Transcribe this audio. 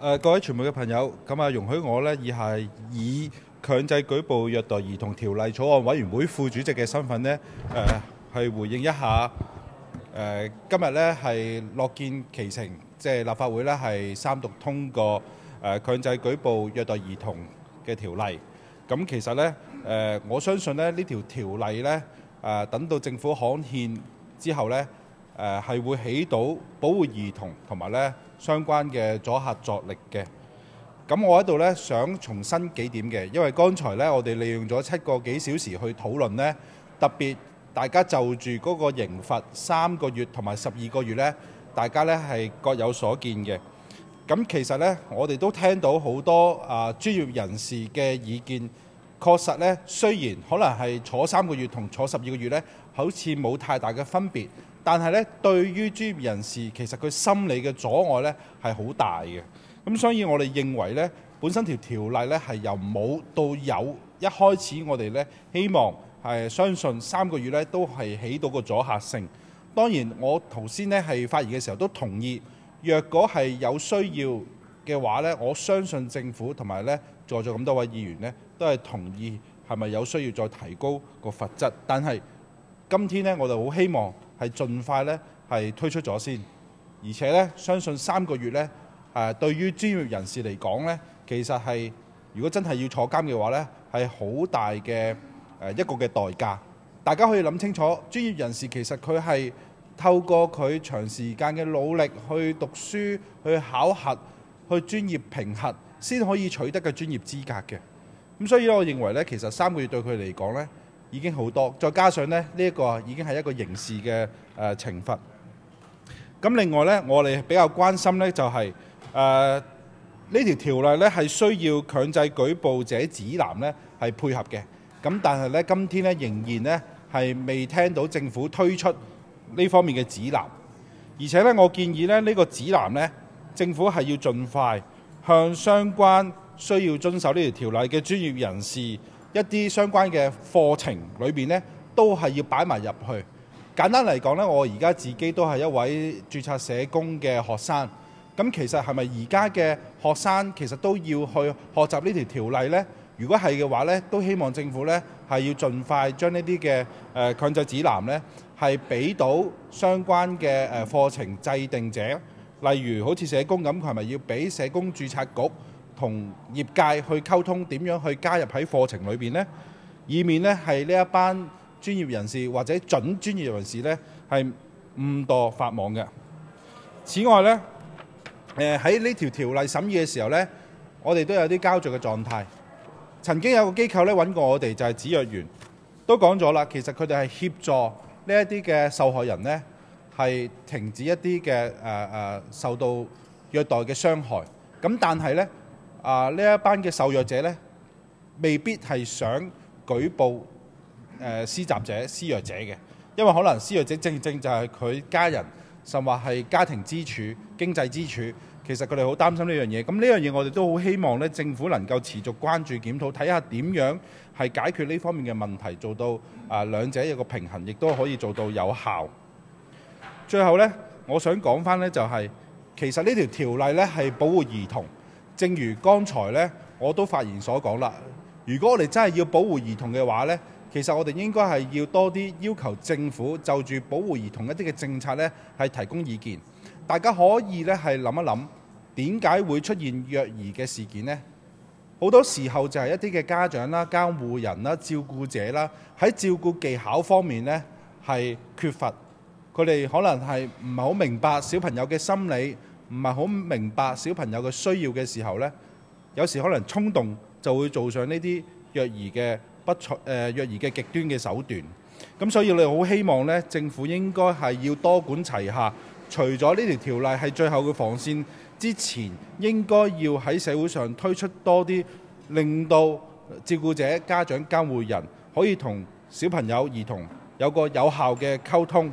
誒各位傳媒嘅朋友，咁啊容許我呢以下以強制舉報虐待兒童條例草案委員會副主席嘅身份呢，誒去回應一下。誒今日呢係樂見其成，即係立法會呢係三讀通過誒強制舉報虐待兒童嘅條例。咁其實呢，誒，我相信咧呢條條例呢，誒等到政府刊憲之後呢。誒係會起到保護兒童同埋咧相關嘅阻嚇作力嘅。咁我喺度咧想重申幾點嘅，因為剛才咧我哋利用咗七個幾小時去討論咧，特別大家就住嗰個刑罰三個月同埋十二個月咧，大家咧係各有所見嘅。咁其實咧，我哋都聽到好多啊專業人士嘅意見。確實咧，雖然可能係坐三個月同坐十二個月咧，好似冇太大嘅分別。但係咧，對於專業人士，其實佢心理嘅阻礙咧係好大嘅。咁所以，我哋認為咧，本身條條例咧係由冇到有，一開始我哋咧希望係相信三個月咧都係起到個阻嚇性。當然，我頭先咧係發言嘅時候都同意，若果係有需要嘅話咧，我相信政府同埋咧在座咁多位議員咧都係同意係咪有需要再提高個罰則。但係今天咧，我哋好希望。係盡快咧，係推出咗先，而且咧，相信三個月咧，誒，對於專業人士嚟講咧，其實係如果真係要坐監嘅話咧，係好大嘅誒一個嘅代價。大家可以諗清楚，專業人士其實佢係透過佢長時間嘅努力去讀書、去考核、去專業評核，先可以取得嘅專業資格嘅。咁所以我認為咧，其實三個月對佢嚟講咧。已經好多，再加上咧呢一個已經係一個刑事嘅誒懲罰。咁另外咧，我哋比較關心咧就係誒呢條條例咧係需要強制舉報者指南咧係配合嘅。咁但係咧，今天咧仍然咧係未聽到政府推出呢方面嘅指南。而且咧，我建議咧呢個指南咧政府係要盡快向相關需要遵守呢條條例嘅專業人士。一啲相關嘅課程裏面呢，都係要擺埋入去。簡單嚟講呢，我而家自己都係一位註冊社工嘅學生。咁其實係咪而家嘅學生其實都要去學習呢條條例呢？如果係嘅話呢，都希望政府呢係要盡快將呢啲嘅誒強制指南呢係俾到相關嘅誒課程制定者，例如好似社工咁，佢係咪要俾社工註冊局？同業界去溝通點樣去加入喺課程裏面呢？以免咧係呢一班專業人士或者準專業人士咧係誤墮法網嘅。此外咧，誒喺呢條條例審議嘅時候咧，我哋都有啲交着嘅狀態。曾經有個機構咧揾過我哋，就係指藥員，都講咗啦，其實佢哋係協助呢一啲嘅受害人咧，係停止一啲嘅誒誒受到虐待嘅傷害。咁但係咧。啊！呢一班嘅受弱者呢，未必係想舉報誒施襲者、施弱者嘅，因為可能施弱者正正就係佢家人，甚或係家庭支柱、經濟支柱，其實佢哋好擔心呢樣嘢。咁呢樣嘢我哋都好希望咧，政府能夠持續關注檢討，睇下點樣係解決呢方面嘅問題，做到啊兩者有個平衡，亦都可以做到有效。最後呢，我想講翻呢，就係，其實呢條條例呢係保護兒童。正如剛才咧，我都發言所講啦。如果我哋真係要保護兒童嘅話呢，其實我哋應該係要多啲要求政府就住保護兒童一啲嘅政策呢，係提供意見。大家可以呢，係諗一諗點解會出現虐兒嘅事件呢？好多時候就係一啲嘅家長啦、監護人啦、照顧者啦，喺照顧技巧方面呢，係缺乏。佢哋可能係唔係好明白小朋友嘅心理。唔係好明白小朋友嘅需要嘅時候呢，有時可能衝動就會做上呢啲虐兒嘅不錯誒虐兒嘅極端嘅手段。咁所以你好希望呢，政府應該係要多管齊下，除咗呢條條例係最後嘅防線之前，應該要喺社會上推出多啲，令到照顧者、家長、監護人可以同小朋友、兒童有個有效嘅溝通。